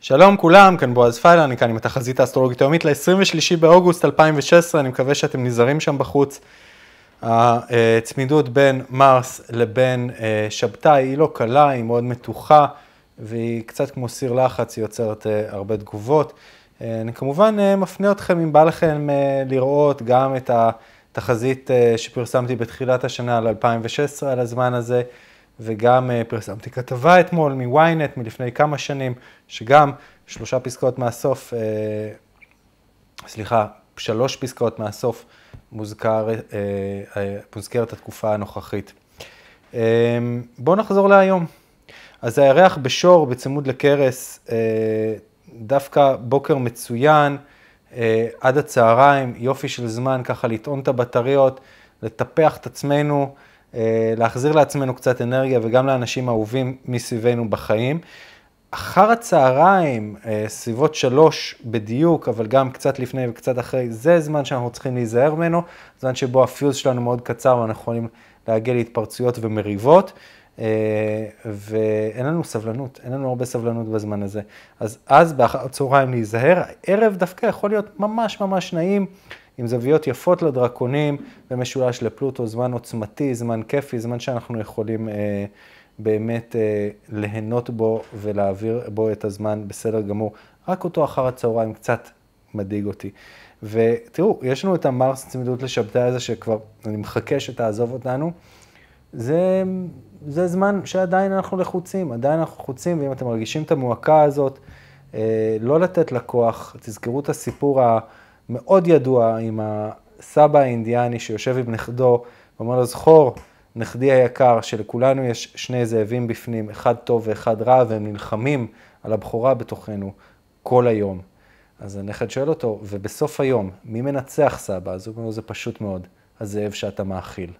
שלום כולם, כאן בועז פיילה, אני כאן עם התחזית האסטרולוגית היומית ל-23 באוגוסט 2016, אני מקווה שאתם נזהרים שם בחוץ. הצמידות בין מרס לבין אה, שבתאי היא לא קלה, היא מאוד מתוחה, והיא קצת כמו סיר לחץ, היא יוצרת אה, הרבה תגובות. אה, אני כמובן מפנה אתכם, אם בא לכם לראות גם את התחזית שפרסמתי בתחילת השנה על 2016, על הזמן הזה. וגם אה, פרסמתי כתבה אתמול מ-ynet מלפני כמה שנים, שגם שלושה פסקאות מהסוף, אה, סליחה, שלוש פסקאות מהסוף מוזכר, אה, מוזכרת התקופה הנוכחית. בואו נחזור להיום. אז הירח בשור בצמוד לקרס, דווקא בוקר מצוין, עד הצהריים, יופי של זמן ככה לטעון את הבטריות, לטפח את עצמנו. אה, להחזיר לעצמנו קצת אנרגיה וגם לאנשים אהובים מסביבנו בחיים. אחר הצהריים, אה, סביבות שלוש בדיוק, אבל גם קצת לפני וקצת אחרי, זה זמן שאנחנו צריכים להיזהר ממנו, זמן שבו הפיוז שלנו מאוד קצר ואנחנו יכולים להגיע להתפרצויות ומריבות, אה, ואין לנו סבלנות, אין לנו הרבה סבלנות בזמן הזה. אז אז באחר הצהריים להיזהר, הערב דווקא יכול להיות ממש ממש נעים. עם זוויות יפות לדרקונים, ומשולש לפלוטו, זמן עוצמתי, זמן כיפי, זמן שאנחנו יכולים אה, באמת אה, ליהנות בו ולהעביר בו את הזמן בסדר גמור. רק אותו אחר הצהריים קצת מדאיג אותי. ותראו, יש לנו את המרס צמידות לשבתאי הזה שכבר, אני מחכה שתעזוב אותנו. זה, זה זמן שעדיין אנחנו לחוצים, עדיין אנחנו לחוצים, ואם אתם מרגישים את המועקה הזאת, אה, לא לתת לכוח, תזכרו את הסיפור ה... מאוד ידוע עם הסבא האינדיאני שיושב עם נכדו ואומר לו, זכור, נכדי היקר, שלכולנו יש שני זאבים בפנים, אחד טוב ואחד רע, והם נלחמים על הבכורה בתוכנו כל היום. אז הנכד שואל אותו, ובסוף היום, מי מנצח סבא? אז הוא אומר לו, זה פשוט מאוד, הזאב שאתה מאכיל.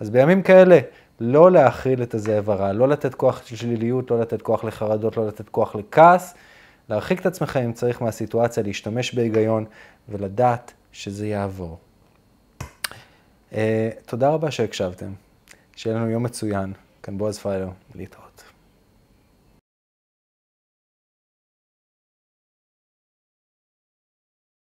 אז בימים כאלה, לא להאכיל את הזאב הרע, לא לתת כוח לשליליות, לא לתת כוח לחרדות, לא לתת כוח לכעס, להרחיק את עצמך אם צריך מהסיטואציה, להשתמש בהיגיון ולדעת שזה יעבור. אה, תודה רבה שהקשבתם. שיהיה לנו יום מצוין. כאן בועז פיילו, להתראות.